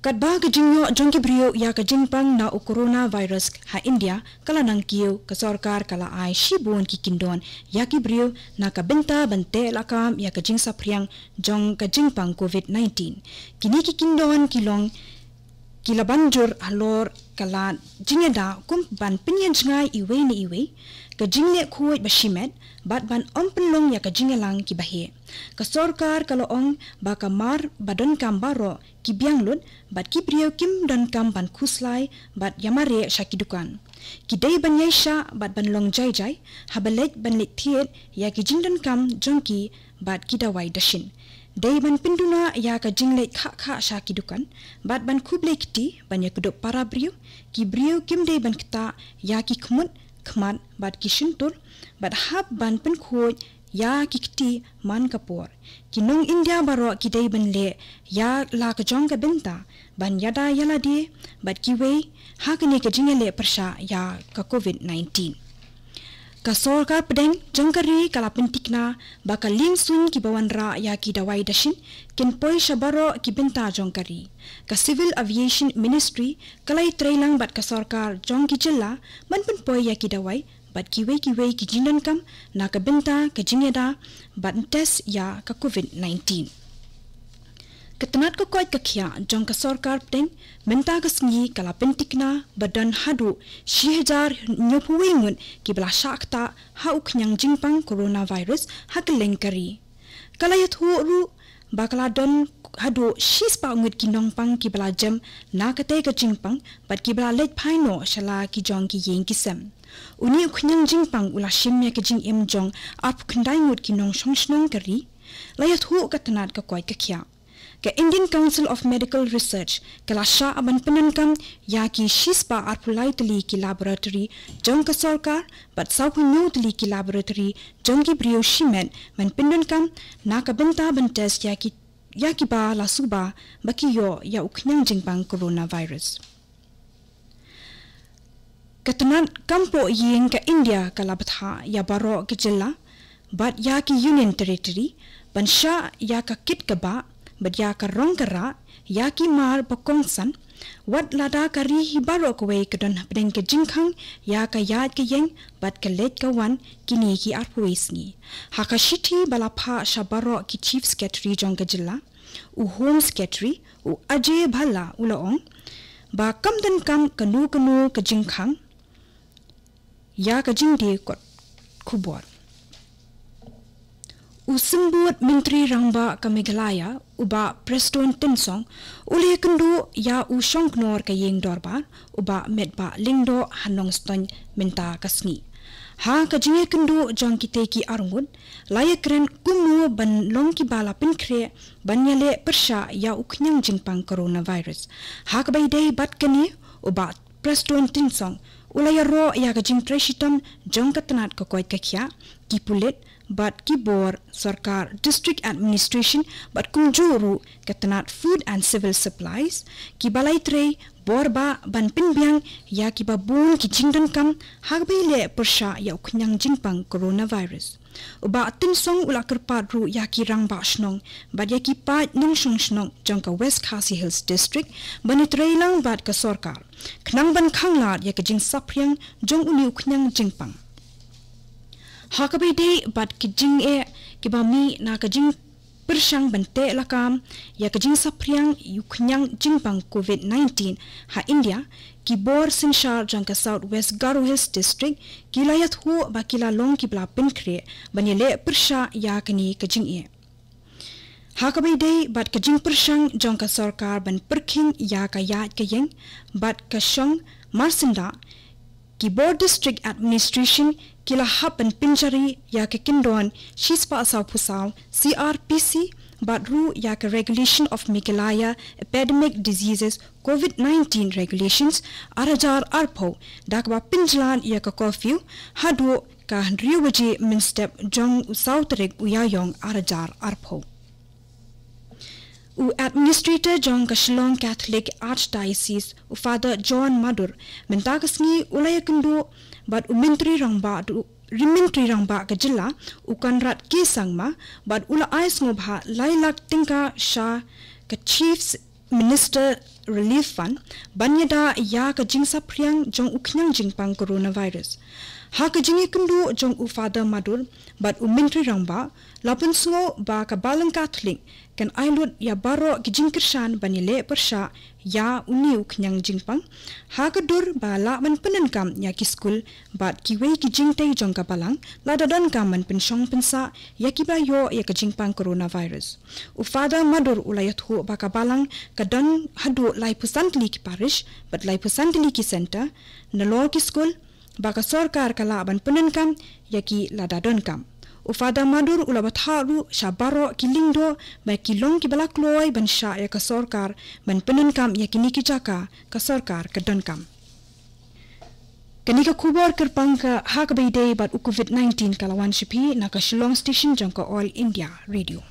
Kadbag jingyo jongki brio ya ka pang na o corona virus ha India kala nang kiyo ka sorkar kala ay shibon ki kindon ya ki brio na ka binta bante lakam ya ka jing sapriang jong ka pang COVID-19. Kini ki kindon kilong kilabanjur alor kala jingyada kumpan pinyan jingay iwe ni iwe ka jingle khoj bashimet bat ban omplong ya ka jingle lang ki bahie ka sarkar kalo ong ba ka mar badon kam baro ki bianglut bat ki priyo kim dan kam ban khuslai bat yamare shaki dukan ki dei ban yesha bat ban long jai jai habalek ban lit thiet ya ki jingdon kam jonki bat ki dawai dashin dei ban pinduna ya ka jingle kha kha sha ki dukan bat ban khublek ti ban ya kudo para brio ki brio kim dei ban kta ya ki khmut khmat bat kishin tur bat hab ban pen khoj ya kikti man kapur kinong india baro kidai ban le ya la ka jong ka benta ban yada yala di bat kiwe hak ne ke jingle le prasha ya ka covid 19 ka sorkar pedeng jangkari kala pentikna baka lingsun ki bawan ra ya ki dawai dasin, ken poi shabaro ki benta jangkari ka civil aviation ministry kalai trailang bat ka sorkar jong ki jilla manpun poi ya ki dawai bat kiwe kiwe ki wei ki jinan kam na ka benta ka jingeda bat test ya ka covid 19 ketengat ke koi kekia jong ke sorkar ting minta ke sengi kala pentikna badan hadu sihejar nyopuwe ngun ki bela syakta ha uknyang jingpang coronavirus ha kelengkari. Kala yathu ru bakala don hadu sispa ngut ki nongpang ki bela jam na kate ke jingpang bad ki bela lej paino shala ki jong ki yeng kisem. Uni uknyang jingpang ula shimya ke jing em jong ap kendai ngut ki nong shong shnong kari layathu katanat ke koi kekia ke Indian Council of Medical Research kelasha aban penankam ya ki shispa arpulai tuli ki laboratory jong ka sarkar but sau ki new tuli ki laboratory jong ki brio shimen man penankam na ka benta ban test ya ki ya ki ba la suba baki yo ya uknyang jing bang virus. Ketenan kampo yang ke India kalabatha ya baro ke jela but ya ki union territory bansha ya ka kit ke bedia karong ya ki mar pokong san, wat lada kari hibaro kwe kedon pedeng ke jingkang, ya ka yad ke yeng, bat ke let ke wan, kini ki arpuis ni. Haka shiti balapa shabaro ki chief secretary jong ke jilla, u home secretary, u aje bhala ula ong, ba kam dan kam kanu kanu ke jingkang, ya ka jingde kot kubor usembut menteri rangba Kamegalaya, Meghalaya uba Preston Tinsong uli kendu ya u nor ke yeng dorban uba medba lingdo hanong stony menta kasngi ha ka jinge kendu jong kite ki arungun laye kren kumu ban long ki bala pin kre ban yale persha ya uknyang jingpang corona virus ha ka bai dei bat kani uba Preston Tinsong Ulaya ro ya ga jing treshitam jong katnat ko koi kakhya ki pulet but ki bor sarkar district administration but kunjuru katnat food and civil supplies ki balai tre bor ba ban pin biang ya ki ba bun ki jingdan kam hagbei le persha ya khnyang jing coronavirus Uba tun song ula kerpat ru ya ki rang ba shnong. Bad ya ki pat nung shong shnong jang ka West Khasi Hills District bani trey lang bad ka sorkar. Knang ban khang laad ya ka jing sapriang jong uni uknyang jing pang. Hakabay day bad ki jing e ki ba mi na ka jing Pershang bente lakam ya kajing sapriang yuknyang jingpang COVID-19 ha India ki bor sinshar jangka South West Garo Hills District kilayat hu bakila long ki bla pinkre banyele persha ya kani kajing ye. Ha kabai day bat kajing pershang jangka sorkar ban perking ya kaya kajing bat kashong marsinda kajing कि board district administration किलाहापन पिंजरी या के किंडोन शिस्पा साव फुसाव सीआरपीसी बारू या के regulation of Meghalaya epidemic diseases COVID 19 regulations अरजार अरपो डाकबा पिंजलान या का कर्फ्यू हाडो का रियो बजे मिनस्टेप जोंग साउथ रेग उया योंग U administrator John Kashlong Catholic Archdiocese, U Father John Madur, Mentagasni Ulayakundo, but U Mintri Rangba, Rimintri Rangba Gajilla, U Kanrat Kisangma, but Ula Aisnubha, Lailak Tinka Shah, Ka Chiefs Minister Relief Fund, Banyada Ya Kajing Sapriang, John Uknyang Jingpang Coronavirus. Ha Kajingi Kundu, John U Father Madur, but U Mintri Rangba, Lapunsno Ba Kabalan Catholic, kan ailut ya barok ki jingkirshan bani le persha ya uni uk nyang jingpang ha ka dur ba la ya ki skul bat ki we ki jingtei jong ka palang la da don kam man pen song pensa ya ki ba yo ya ka jingpang corona virus u fada madur ulayat ho ba ka palang ka don hadu lai pusantli ki parish but lai pusantli ki center na lo ki skul ba ka sarkar ka la ban penen ya ki la da don kam ufada madur ula batharu sha kilingdo, kiling kilong ki bala kloi ban sya ya kasorkar, ban penen kam ya kini ki chaka ka sarkar kam kenika kubor ker pangka hak bayi dei bat u covid 19 kalawan shipi na ka shilong station jangka all india radio